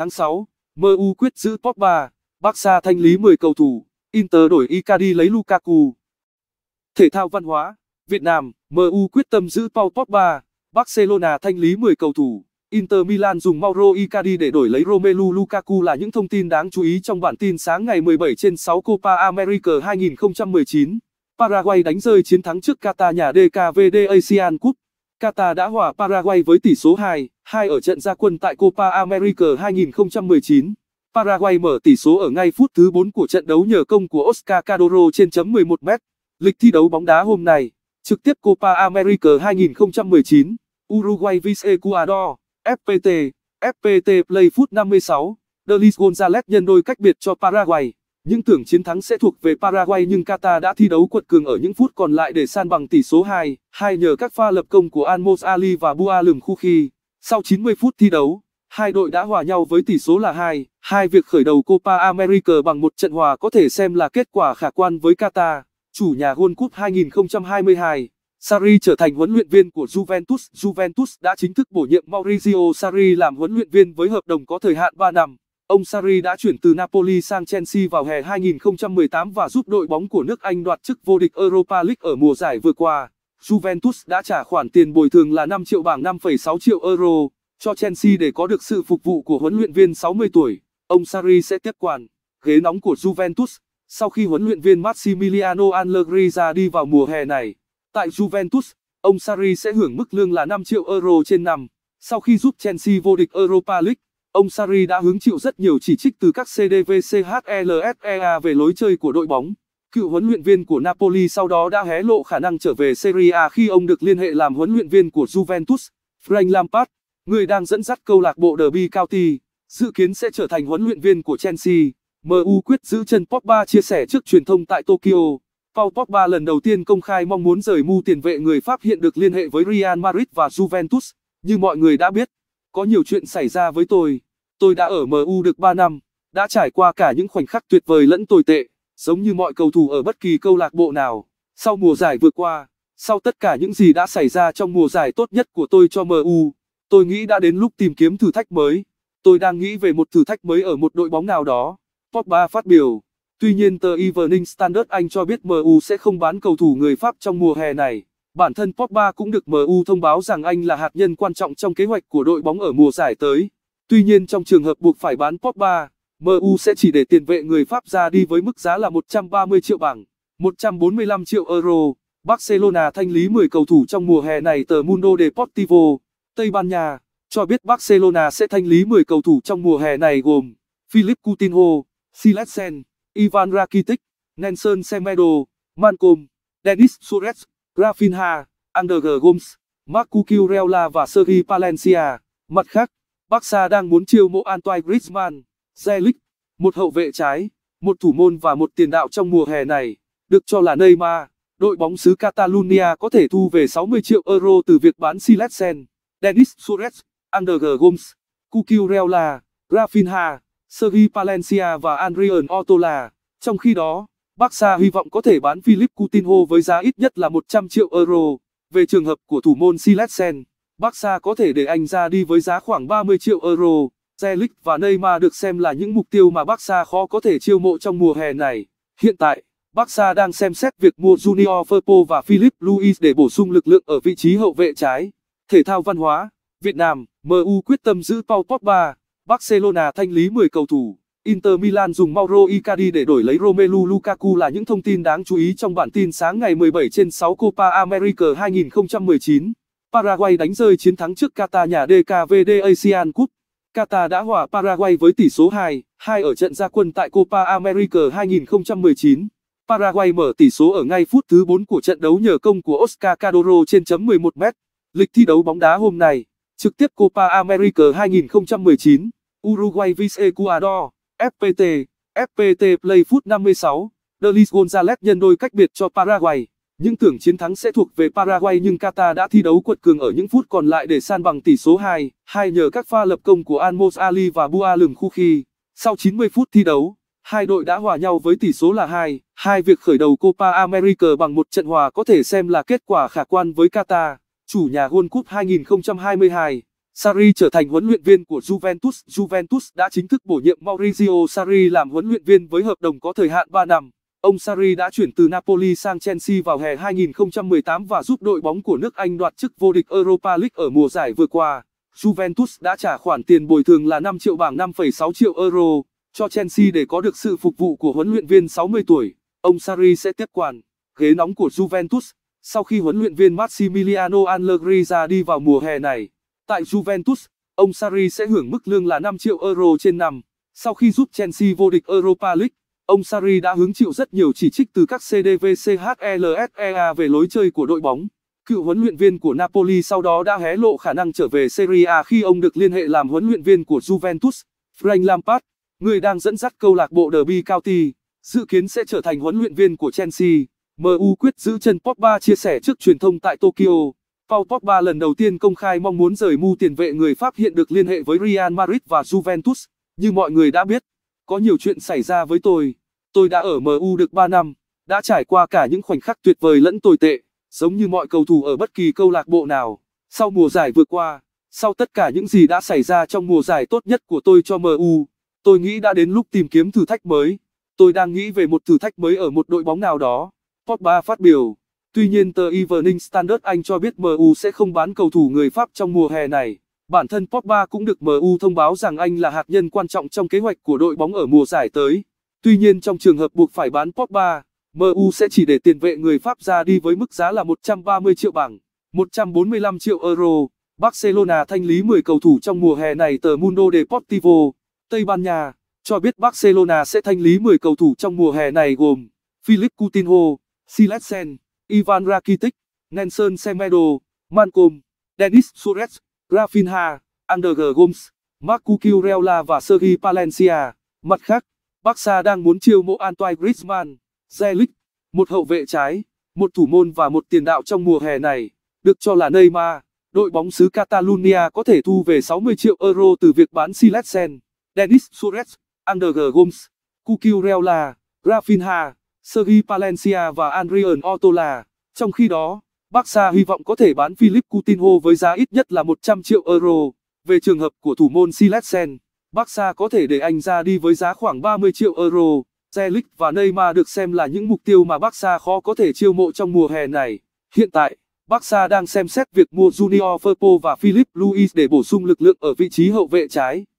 Tháng 6, MU quyết giữ Pogba, Barca thanh lý 10 cầu thủ, Inter đổi Icardi lấy Lukaku. Thể thao văn hóa, Việt Nam, MU quyết tâm giữ Paul Pogba, Barcelona thanh lý 10 cầu thủ, Inter Milan dùng Mauro Icardi để đổi lấy Romelu Lukaku là những thông tin đáng chú ý trong bản tin sáng ngày 17 trên 6 Copa America 2019. Paraguay đánh rơi chiến thắng trước Qatar nhà DKVD Asian Cup. Qatar đã hòa Paraguay với tỷ số 2. 2 ở trận gia quân tại Copa America 2019. Paraguay mở tỷ số ở ngay phút thứ 4 của trận đấu nhờ công của Oscar Cadoro trên chấm 11 m. Lịch thi đấu bóng đá hôm nay, trực tiếp Copa America 2019, Uruguay vs Ecuador, FPT, FPT Play phút 56, Delis Gonzalez nhân đôi cách biệt cho Paraguay. Những tưởng chiến thắng sẽ thuộc về Paraguay nhưng Qatar đã thi đấu quật cường ở những phút còn lại để san bằng tỷ số 2, 2 nhờ các pha lập công của Almos Ali và Bua Lùm Khu Khi. Sau 90 phút thi đấu, hai đội đã hòa nhau với tỷ số là 2. Hai việc khởi đầu Copa America bằng một trận hòa có thể xem là kết quả khả quan với Qatar, chủ nhà World Cup 2022. Sarri trở thành huấn luyện viên của Juventus. Juventus đã chính thức bổ nhiệm Maurizio Sarri làm huấn luyện viên với hợp đồng có thời hạn 3 năm. Ông Sarri đã chuyển từ Napoli sang Chelsea vào hè 2018 và giúp đội bóng của nước Anh đoạt chức vô địch Europa League ở mùa giải vừa qua. Juventus đã trả khoản tiền bồi thường là 5 triệu bảng 5,6 triệu euro cho Chelsea để có được sự phục vụ của huấn luyện viên 60 tuổi. Ông Sarri sẽ tiếp quản ghế nóng của Juventus sau khi huấn luyện viên Massimiliano Allegri ra đi vào mùa hè này. Tại Juventus, ông Sarri sẽ hưởng mức lương là 5 triệu euro trên năm. Sau khi giúp Chelsea vô địch Europa League, ông Sarri đã hứng chịu rất nhiều chỉ trích từ các CDVCHLSEA e về lối chơi của đội bóng. Cựu huấn luyện viên của Napoli sau đó đã hé lộ khả năng trở về Serie A khi ông được liên hệ làm huấn luyện viên của Juventus. Frank Lampard, người đang dẫn dắt câu lạc bộ Derby County, dự kiến sẽ trở thành huấn luyện viên của Chelsea. MU quyết giữ chân Pogba chia sẻ trước truyền thông tại Tokyo. Paul Pogba lần đầu tiên công khai mong muốn rời mu tiền vệ người Pháp hiện được liên hệ với Real Madrid và Juventus. Như mọi người đã biết, có nhiều chuyện xảy ra với tôi. Tôi đã ở MU được 3 năm, đã trải qua cả những khoảnh khắc tuyệt vời lẫn tồi tệ. Giống như mọi cầu thủ ở bất kỳ câu lạc bộ nào, sau mùa giải vừa qua, sau tất cả những gì đã xảy ra trong mùa giải tốt nhất của tôi cho MU, tôi nghĩ đã đến lúc tìm kiếm thử thách mới. Tôi đang nghĩ về một thử thách mới ở một đội bóng nào đó, Pogba phát biểu. Tuy nhiên tờ Evening Standard Anh cho biết MU sẽ không bán cầu thủ người Pháp trong mùa hè này. Bản thân Pogba cũng được MU thông báo rằng anh là hạt nhân quan trọng trong kế hoạch của đội bóng ở mùa giải tới. Tuy nhiên trong trường hợp buộc phải bán Pogba, MU sẽ chỉ để tiền vệ người Pháp ra đi với mức giá là 130 triệu bảng, 145 triệu euro. Barcelona thanh lý 10 cầu thủ trong mùa hè này tờ Mundo Deportivo, Tây Ban Nha, cho biết Barcelona sẽ thanh lý 10 cầu thủ trong mùa hè này gồm Philip Coutinho, Silesen, Ivan Rakitic, Nelson Semedo, Malcolm, Denis Suarez, Rafinha, Ander Gomes, Marco Cucurella và Sergi Palencia. Mặt khác, Barca đang muốn chiêu mộ Antoine Griezmann. Zelik, một hậu vệ trái, một thủ môn và một tiền đạo trong mùa hè này, được cho là Neymar. Đội bóng xứ Catalonia có thể thu về 60 triệu euro từ việc bán Siletsen, Denis Suarez, Ander Gomes, Cucurella, Rafinha, Sergi Palencia và Adrian Otola. Trong khi đó, Barca hy vọng có thể bán Philip Coutinho với giá ít nhất là 100 triệu euro. Về trường hợp của thủ môn Siletsen, Barca có thể để anh ra đi với giá khoảng 30 triệu euro. Zelik và Neymar được xem là những mục tiêu mà Barca khó có thể chiêu mộ trong mùa hè này. Hiện tại, Barca đang xem xét việc mua Junior Firpo và Philip Luis để bổ sung lực lượng ở vị trí hậu vệ trái. Thể thao văn hóa, Việt Nam, MU quyết tâm giữ Paul Pogba, Barcelona thanh lý 10 cầu thủ, Inter Milan dùng Mauro Icardi để đổi lấy Romelu Lukaku là những thông tin đáng chú ý trong bản tin sáng ngày 17 trên 6 Copa America 2019. Paraguay đánh rơi chiến thắng trước Qatar nhà DKVD Asian Cup. Qatar đã hòa Paraguay với tỷ số 2-2 ở trận gia quân tại Copa America 2019. Paraguay mở tỷ số ở ngay phút thứ 4 của trận đấu nhờ công của Oscar Cadoro trên chấm 11 m. Lịch thi đấu bóng đá hôm nay, trực tiếp Copa America 2019, Uruguay vs Ecuador, FPT, FPT Play phút 56, Delis González nhân đôi cách biệt cho Paraguay. Những tưởng chiến thắng sẽ thuộc về Paraguay nhưng Qatar đã thi đấu quật cường ở những phút còn lại để san bằng tỷ số 2, 2 nhờ các pha lập công của Almos Ali và Bua Lừng Khuki. Sau 90 phút thi đấu, hai đội đã hòa nhau với tỷ số là 2, 2 việc khởi đầu Copa America bằng một trận hòa có thể xem là kết quả khả quan với Qatar, chủ nhà World Cup 2022. Sarri trở thành huấn luyện viên của Juventus. Juventus đã chính thức bổ nhiệm Maurizio Sarri làm huấn luyện viên với hợp đồng có thời hạn 3 năm. Ông Sarri đã chuyển từ Napoli sang Chelsea vào hè 2018 và giúp đội bóng của nước Anh đoạt chức vô địch Europa League ở mùa giải vừa qua. Juventus đã trả khoản tiền bồi thường là 5 triệu bảng 5,6 triệu euro cho Chelsea để có được sự phục vụ của huấn luyện viên 60 tuổi. Ông Sarri sẽ tiếp quản ghế nóng của Juventus sau khi huấn luyện viên Massimiliano Allegri ra đi vào mùa hè này. Tại Juventus, ông Sarri sẽ hưởng mức lương là 5 triệu euro trên năm sau khi giúp Chelsea vô địch Europa League. Ông Sari đã hứng chịu rất nhiều chỉ trích từ các CDVCHLSEA e về lối chơi của đội bóng. Cựu huấn luyện viên của Napoli sau đó đã hé lộ khả năng trở về Serie A khi ông được liên hệ làm huấn luyện viên của Juventus. Frank Lampard, người đang dẫn dắt câu lạc bộ Derby County, dự kiến sẽ trở thành huấn luyện viên của Chelsea. MU quyết giữ chân Pogba chia sẻ trước truyền thông tại Tokyo. Paul Pogba lần đầu tiên công khai mong muốn rời mu tiền vệ người Pháp hiện được liên hệ với Real Madrid và Juventus. Như mọi người đã biết, có nhiều chuyện xảy ra với tôi. Tôi đã ở MU được 3 năm, đã trải qua cả những khoảnh khắc tuyệt vời lẫn tồi tệ, giống như mọi cầu thủ ở bất kỳ câu lạc bộ nào. Sau mùa giải vừa qua, sau tất cả những gì đã xảy ra trong mùa giải tốt nhất của tôi cho MU, tôi nghĩ đã đến lúc tìm kiếm thử thách mới. Tôi đang nghĩ về một thử thách mới ở một đội bóng nào đó, Pogba phát biểu. Tuy nhiên tờ Evening Standard Anh cho biết MU sẽ không bán cầu thủ người Pháp trong mùa hè này. Bản thân Pogba cũng được MU thông báo rằng anh là hạt nhân quan trọng trong kế hoạch của đội bóng ở mùa giải tới. Tuy nhiên trong trường hợp buộc phải bán Pogba, MU sẽ chỉ để tiền vệ người Pháp ra đi với mức giá là 130 triệu bảng, 145 triệu euro. Barcelona thanh lý 10 cầu thủ trong mùa hè này tờ Mundo Deportivo, Tây Ban Nha, cho biết Barcelona sẽ thanh lý 10 cầu thủ trong mùa hè này gồm Philip Coutinho, Silesen, Ivan Rakitic, Nelson Semedo, Malcolm, Denis Suarez, Rafinha, Ander Gomes, Marco Cucurella và Sergi Palencia. Mặt khác, Barca đang muốn chiêu mộ Antoine Griezmann, Zelik, một hậu vệ trái, một thủ môn và một tiền đạo trong mùa hè này, được cho là Neymar. Đội bóng xứ Catalonia có thể thu về 60 triệu euro từ việc bán Silesen, Denis Suarez, Ander Gomes, Cucurella, Rafinha, Sergi Palencia và Adrian Otola. Trong khi đó, Barca hy vọng có thể bán Philip Coutinho với giá ít nhất là 100 triệu euro. Về trường hợp của thủ môn Silesen, Barca có thể để anh ra đi với giá khoảng 30 triệu euro. Celik và Neymar được xem là những mục tiêu mà Barca khó có thể chiêu mộ trong mùa hè này. Hiện tại, Barca đang xem xét việc mua Junior Firpo và Philip Luis để bổ sung lực lượng ở vị trí hậu vệ trái.